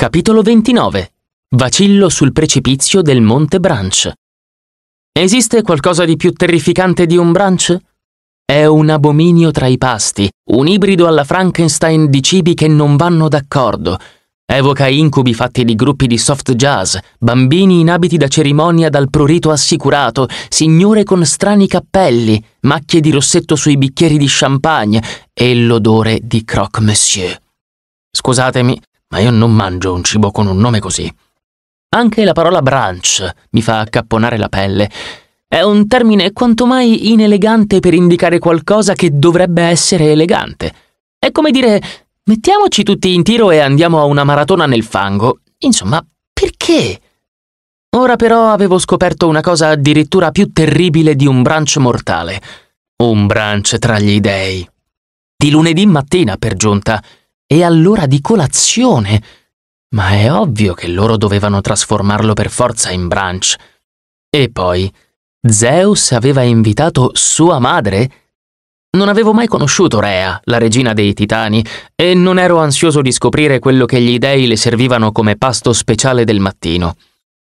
Capitolo 29 Vacillo sul precipizio del Monte Branch. Esiste qualcosa di più terrificante di un branch? È un abominio tra i pasti, un ibrido alla Frankenstein di cibi che non vanno d'accordo. Evoca incubi fatti di gruppi di soft jazz, bambini in abiti da cerimonia dal prurito assicurato, signore con strani cappelli, macchie di rossetto sui bicchieri di champagne e l'odore di croque monsieur. Scusatemi, ma io non mangio un cibo con un nome così. Anche la parola brunch mi fa accapponare la pelle. È un termine quanto mai inelegante per indicare qualcosa che dovrebbe essere elegante. È come dire mettiamoci tutti in tiro e andiamo a una maratona nel fango. Insomma, perché? Ora però avevo scoperto una cosa addirittura più terribile di un brunch mortale. Un brunch tra gli dèi. Di lunedì mattina, per giunta e all'ora di colazione. Ma è ovvio che loro dovevano trasformarlo per forza in brunch. E poi, Zeus aveva invitato sua madre? Non avevo mai conosciuto Rea, la regina dei titani, e non ero ansioso di scoprire quello che gli dei le servivano come pasto speciale del mattino.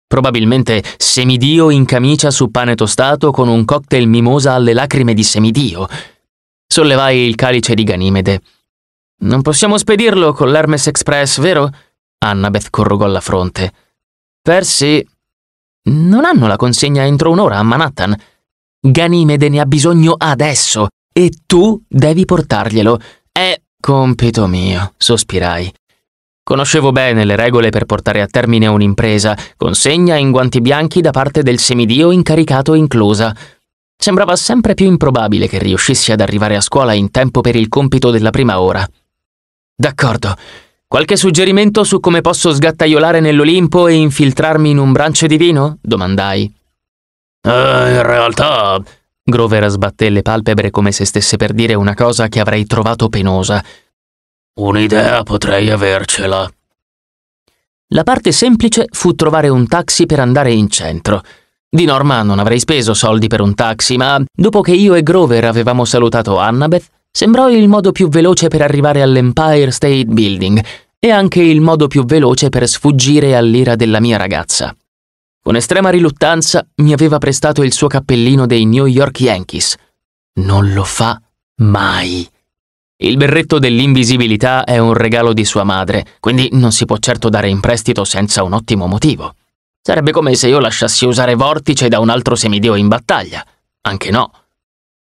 Probabilmente semidio in camicia su pane tostato con un cocktail mimosa alle lacrime di semidio. Sollevai il calice di Ganimede. Non possiamo spedirlo con l'Hermes Express, vero? Annabeth corrugò la fronte. Percy. Non hanno la consegna entro un'ora a Manhattan. Ganimede ne ha bisogno adesso e tu devi portarglielo. È compito mio, sospirai. Conoscevo bene le regole per portare a termine un'impresa, consegna in guanti bianchi da parte del semidio incaricato inclusa. Sembrava sempre più improbabile che riuscissi ad arrivare a scuola in tempo per il compito della prima ora. D'accordo. Qualche suggerimento su come posso sgattaiolare nell'Olimpo e infiltrarmi in un di vino? domandai. Eh, in realtà. Grover sbatté le palpebre come se stesse per dire una cosa che avrei trovato penosa. Un'idea potrei avercela. La parte semplice fu trovare un taxi per andare in centro. Di norma non avrei speso soldi per un taxi, ma dopo che io e Grover avevamo salutato Annabeth, Sembrò il modo più veloce per arrivare all'Empire State Building e anche il modo più veloce per sfuggire all'ira della mia ragazza. Con estrema riluttanza mi aveva prestato il suo cappellino dei New York Yankees. Non lo fa mai. Il berretto dell'invisibilità è un regalo di sua madre, quindi non si può certo dare in prestito senza un ottimo motivo. Sarebbe come se io lasciassi usare Vortice da un altro semidio in battaglia. Anche no.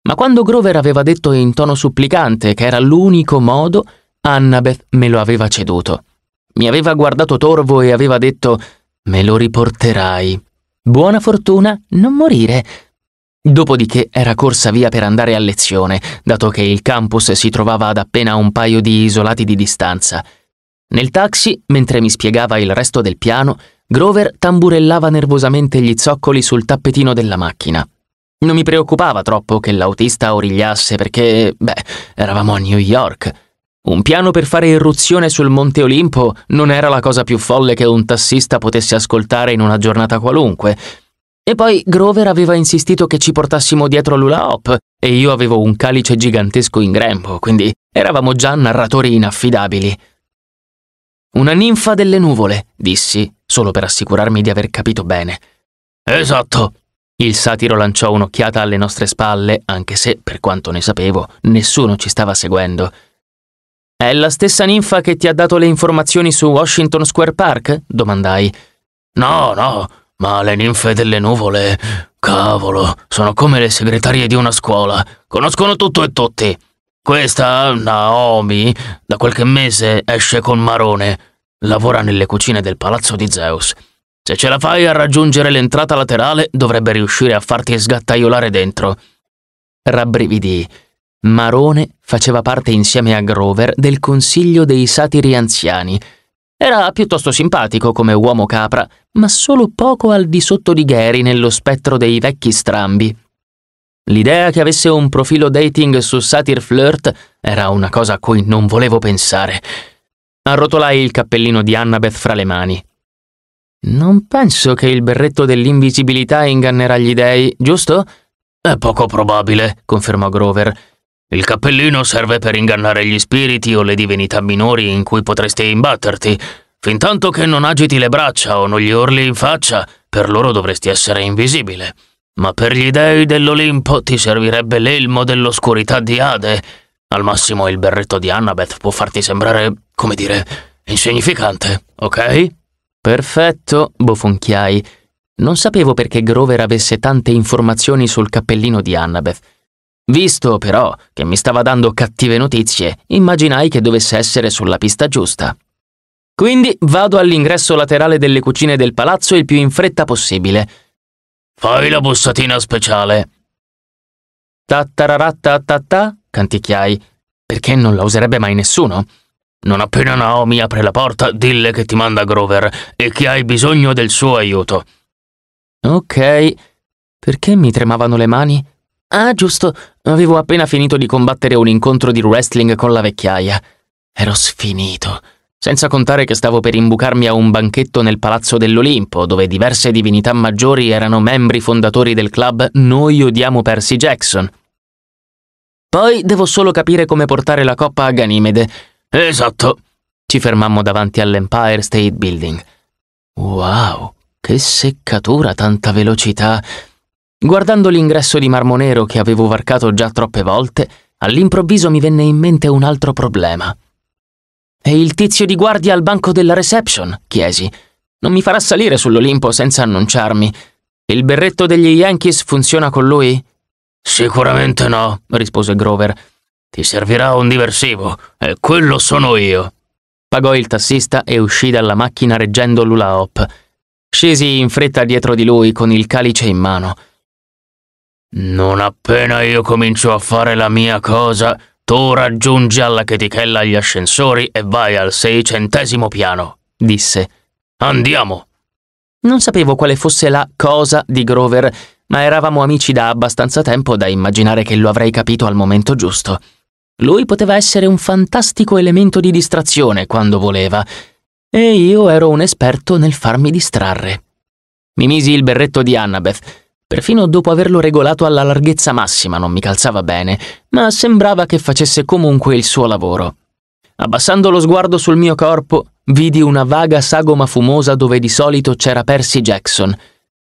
Ma quando Grover aveva detto in tono supplicante che era l'unico modo, Annabeth me lo aveva ceduto. Mi aveva guardato torvo e aveva detto Me lo riporterai. Buona fortuna, non morire. Dopodiché era corsa via per andare a lezione, dato che il campus si trovava ad appena un paio di isolati di distanza. Nel taxi, mentre mi spiegava il resto del piano, Grover tamburellava nervosamente gli zoccoli sul tappetino della macchina. Non mi preoccupava troppo che l'autista origliasse perché, beh, eravamo a New York. Un piano per fare irruzione sul Monte Olimpo non era la cosa più folle che un tassista potesse ascoltare in una giornata qualunque. E poi Grover aveva insistito che ci portassimo dietro l'Ula Hop e io avevo un calice gigantesco in grembo, quindi eravamo già narratori inaffidabili. Una ninfa delle nuvole, dissi, solo per assicurarmi di aver capito bene. Esatto, il satiro lanciò un'occhiata alle nostre spalle, anche se, per quanto ne sapevo, nessuno ci stava seguendo. È la stessa ninfa che ti ha dato le informazioni su Washington Square Park? domandai. No, no, ma le ninfe delle nuvole. Cavolo, sono come le segretarie di una scuola. Conoscono tutto e tutti. Questa, Naomi, da qualche mese esce con Marone. Lavora nelle cucine del palazzo di Zeus. Se ce la fai a raggiungere l'entrata laterale, dovrebbe riuscire a farti sgattaiolare dentro. Rabbrividì. Marone faceva parte insieme a Grover del consiglio dei satiri anziani. Era piuttosto simpatico come uomo capra, ma solo poco al di sotto di Gary nello spettro dei vecchi strambi. L'idea che avesse un profilo dating su Satir Flirt era una cosa a cui non volevo pensare. Arrotolai il cappellino di Annabeth fra le mani. Non penso che il berretto dell'invisibilità ingannerà gli dei, giusto? È poco probabile, confermò Grover. Il cappellino serve per ingannare gli spiriti o le divinità minori in cui potresti imbatterti. Fintanto che non agiti le braccia o non gli orli in faccia, per loro dovresti essere invisibile. Ma per gli dei dell'Olimpo ti servirebbe l'elmo dell'oscurità di Ade. Al massimo il berretto di Annabeth può farti sembrare, come dire, insignificante, ok? Perfetto, bofonchiai. Non sapevo perché Grover avesse tante informazioni sul cappellino di Annabeth. Visto però che mi stava dando cattive notizie, immaginai che dovesse essere sulla pista giusta. Quindi vado all'ingresso laterale delle cucine del palazzo il più in fretta possibile. Fai la bussatina speciale. Tattararatta tattà, canticchiai, perché non la userebbe mai nessuno? Non appena Naomi apre la porta, dille che ti manda Grover e che hai bisogno del suo aiuto. Ok. Perché mi tremavano le mani? Ah, giusto, avevo appena finito di combattere un incontro di wrestling con la vecchiaia. Ero sfinito. Senza contare che stavo per imbucarmi a un banchetto nel Palazzo dell'Olimpo, dove diverse divinità maggiori erano membri fondatori del club Noi odiamo Percy Jackson. Poi devo solo capire come portare la coppa a Ganimede. Esatto. Ci fermammo davanti all'Empire State Building. Wow, che seccatura, tanta velocità. Guardando l'ingresso di marmo nero che avevo varcato già troppe volte, all'improvviso mi venne in mente un altro problema. E il tizio di guardia al banco della reception? chiesi. Non mi farà salire sull'Olimpo senza annunciarmi. Il berretto degli Yankees funziona con lui? Sicuramente no, rispose Grover. Ti servirà un diversivo, e quello sono io. Pagò il tassista e uscì dalla macchina reggendo l'Ulaop. Scesi in fretta dietro di lui con il calice in mano. Non appena io comincio a fare la mia cosa, tu raggiungi alla chetichella gli ascensori e vai al seicentesimo piano, disse. Andiamo. Non sapevo quale fosse la cosa di Grover, ma eravamo amici da abbastanza tempo da immaginare che lo avrei capito al momento giusto. Lui poteva essere un fantastico elemento di distrazione quando voleva, e io ero un esperto nel farmi distrarre. Mi misi il berretto di Annabeth. Perfino dopo averlo regolato alla larghezza massima non mi calzava bene, ma sembrava che facesse comunque il suo lavoro. Abbassando lo sguardo sul mio corpo, vidi una vaga sagoma fumosa dove di solito c'era Percy Jackson.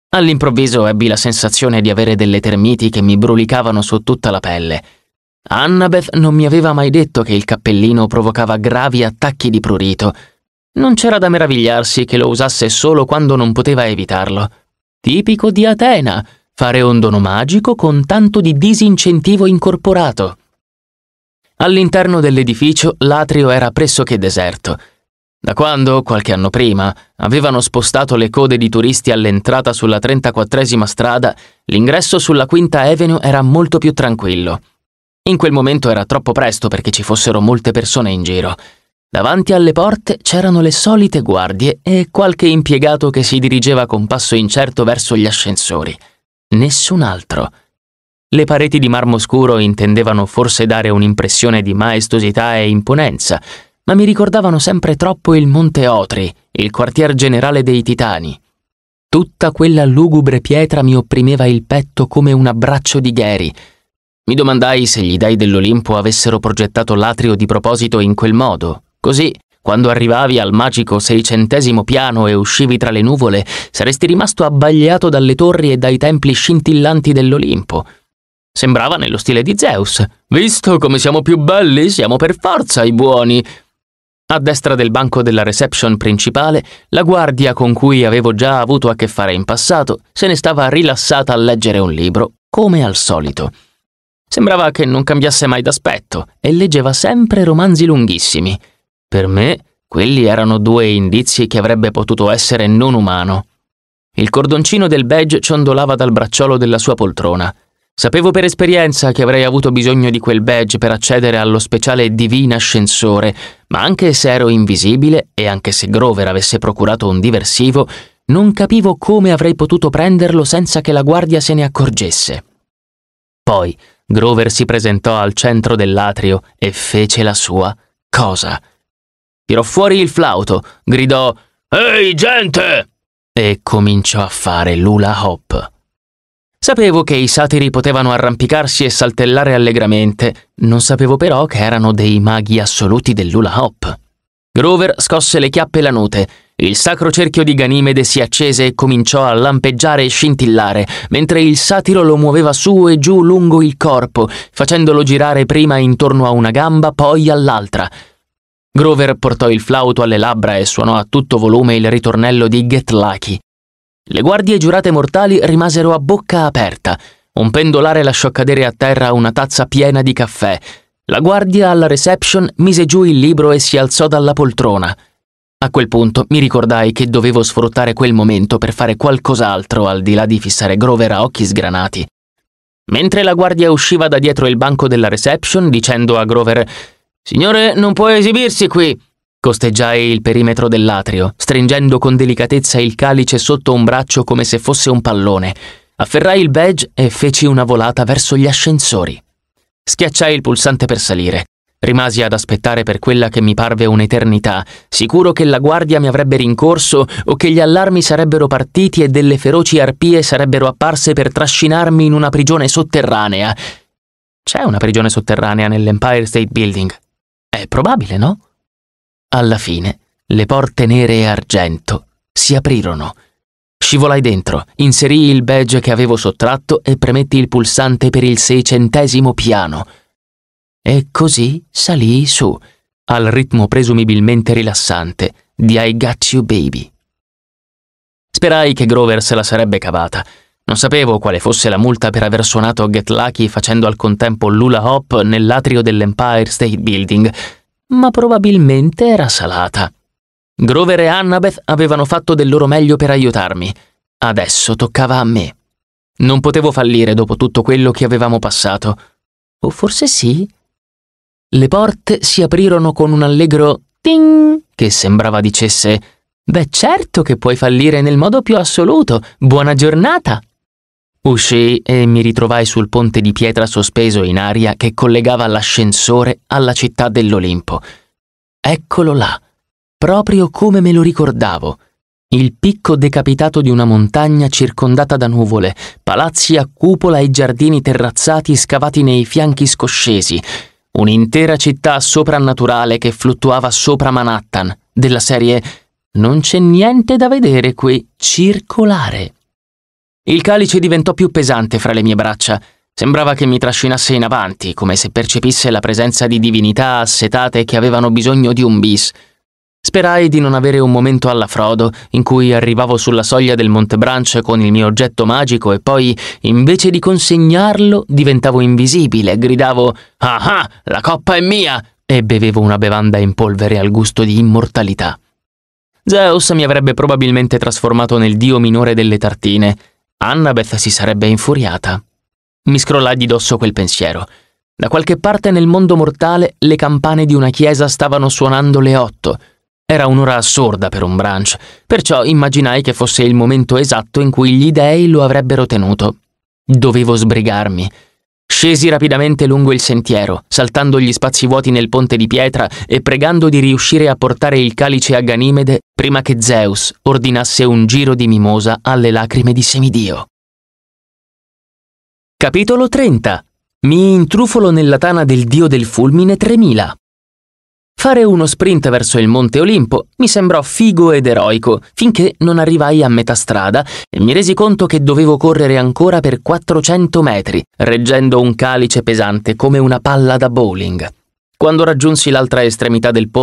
All'improvviso ebbi la sensazione di avere delle termiti che mi brulicavano su tutta la pelle. Annabeth non mi aveva mai detto che il cappellino provocava gravi attacchi di prurito. Non c'era da meravigliarsi che lo usasse solo quando non poteva evitarlo. Tipico di Atena, fare un dono magico con tanto di disincentivo incorporato. All'interno dell'edificio l'atrio era pressoché deserto. Da quando, qualche anno prima, avevano spostato le code di turisti all'entrata sulla 34esima strada, l'ingresso sulla Quinta Avenue era molto più tranquillo in quel momento era troppo presto perché ci fossero molte persone in giro. Davanti alle porte c'erano le solite guardie e qualche impiegato che si dirigeva con passo incerto verso gli ascensori. Nessun altro. Le pareti di marmo scuro intendevano forse dare un'impressione di maestosità e imponenza, ma mi ricordavano sempre troppo il Monte Otri, il quartier generale dei Titani. Tutta quella lugubre pietra mi opprimeva il petto come un abbraccio di gheri, mi domandai se gli dei dell'Olimpo avessero progettato l'atrio di proposito in quel modo, così quando arrivavi al magico seicentesimo piano e uscivi tra le nuvole, saresti rimasto abbagliato dalle torri e dai templi scintillanti dell'Olimpo. Sembrava nello stile di Zeus. Visto come siamo più belli, siamo per forza i buoni. A destra del banco della reception principale, la guardia con cui avevo già avuto a che fare in passato se ne stava rilassata a leggere un libro, come al solito. Sembrava che non cambiasse mai d'aspetto e leggeva sempre romanzi lunghissimi. Per me, quelli erano due indizi che avrebbe potuto essere non umano. Il cordoncino del badge ciondolava dal bracciolo della sua poltrona. Sapevo per esperienza che avrei avuto bisogno di quel badge per accedere allo speciale Divina Ascensore, ma anche se ero invisibile e anche se Grover avesse procurato un diversivo, non capivo come avrei potuto prenderlo senza che la guardia se ne accorgesse. Poi, Grover si presentò al centro dell'atrio e fece la sua cosa. Tirò fuori il flauto, gridò Ehi gente! e cominciò a fare l'ula hop. Sapevo che i satiri potevano arrampicarsi e saltellare allegramente, non sapevo però che erano dei maghi assoluti dell'ula hop. Grover scosse le chiappe lanute il sacro cerchio di Ganimede si accese e cominciò a lampeggiare e scintillare, mentre il satiro lo muoveva su e giù lungo il corpo, facendolo girare prima intorno a una gamba, poi all'altra. Grover portò il flauto alle labbra e suonò a tutto volume il ritornello di Get Lucky. Le guardie giurate mortali rimasero a bocca aperta. Un pendolare lasciò cadere a terra una tazza piena di caffè. La guardia alla reception mise giù il libro e si alzò dalla poltrona. A quel punto mi ricordai che dovevo sfruttare quel momento per fare qualcos'altro al di là di fissare Grover a occhi sgranati. Mentre la guardia usciva da dietro il banco della reception dicendo a Grover Signore, non può esibirsi qui. Costeggiai il perimetro dell'atrio, stringendo con delicatezza il calice sotto un braccio come se fosse un pallone. Afferrai il badge e feci una volata verso gli ascensori. Schiacciai il pulsante per salire. Rimasi ad aspettare per quella che mi parve un'eternità, sicuro che la guardia mi avrebbe rincorso o che gli allarmi sarebbero partiti e delle feroci arpie sarebbero apparse per trascinarmi in una prigione sotterranea. C'è una prigione sotterranea nell'Empire State Building. È probabile, no? Alla fine, le porte nere e argento si aprirono. Scivolai dentro, inserii il badge che avevo sottratto e premetti il pulsante per il seicentesimo piano e così salì su, al ritmo presumibilmente rilassante di I Got You Baby. Sperai che Grover se la sarebbe cavata. Non sapevo quale fosse la multa per aver suonato Get Lucky facendo al contempo Lula hop nell'atrio dell'Empire State Building, ma probabilmente era salata. Grover e Annabeth avevano fatto del loro meglio per aiutarmi. Adesso toccava a me. Non potevo fallire dopo tutto quello che avevamo passato. O forse sì, le porte si aprirono con un allegro ting che sembrava dicesse Beh certo che puoi fallire nel modo più assoluto, buona giornata. Uscii e mi ritrovai sul ponte di pietra sospeso in aria che collegava l'ascensore alla città dell'Olimpo. Eccolo là, proprio come me lo ricordavo il picco decapitato di una montagna circondata da nuvole, palazzi a cupola e giardini terrazzati scavati nei fianchi scoscesi, un'intera città soprannaturale che fluttuava sopra Manhattan, della serie Non c'è niente da vedere qui, circolare. Il calice diventò più pesante fra le mie braccia. Sembrava che mi trascinasse in avanti, come se percepisse la presenza di divinità assetate che avevano bisogno di un bis. Sperai di non avere un momento alla Frodo, in cui arrivavo sulla soglia del Monte Branch con il mio oggetto magico e poi, invece di consegnarlo, diventavo invisibile, gridavo Ah ah, la coppa è mia! e bevevo una bevanda in polvere al gusto di immortalità. Zeus mi avrebbe probabilmente trasformato nel dio minore delle tartine. Annabeth si sarebbe infuriata. Mi scrollai di dosso quel pensiero. Da qualche parte nel mondo mortale le campane di una chiesa stavano suonando le otto – era un'ora assurda per un branch, perciò immaginai che fosse il momento esatto in cui gli dei lo avrebbero tenuto. Dovevo sbrigarmi. Scesi rapidamente lungo il sentiero, saltando gli spazi vuoti nel ponte di pietra e pregando di riuscire a portare il calice a Ganimede prima che Zeus ordinasse un giro di mimosa alle lacrime di Semidio. Capitolo 30 Mi intrufolo nella tana del dio del fulmine 3000 Fare uno sprint verso il Monte Olimpo mi sembrò figo ed eroico, finché non arrivai a metà strada e mi resi conto che dovevo correre ancora per 400 metri, reggendo un calice pesante come una palla da bowling. Quando raggiunsi l'altra estremità del ponte,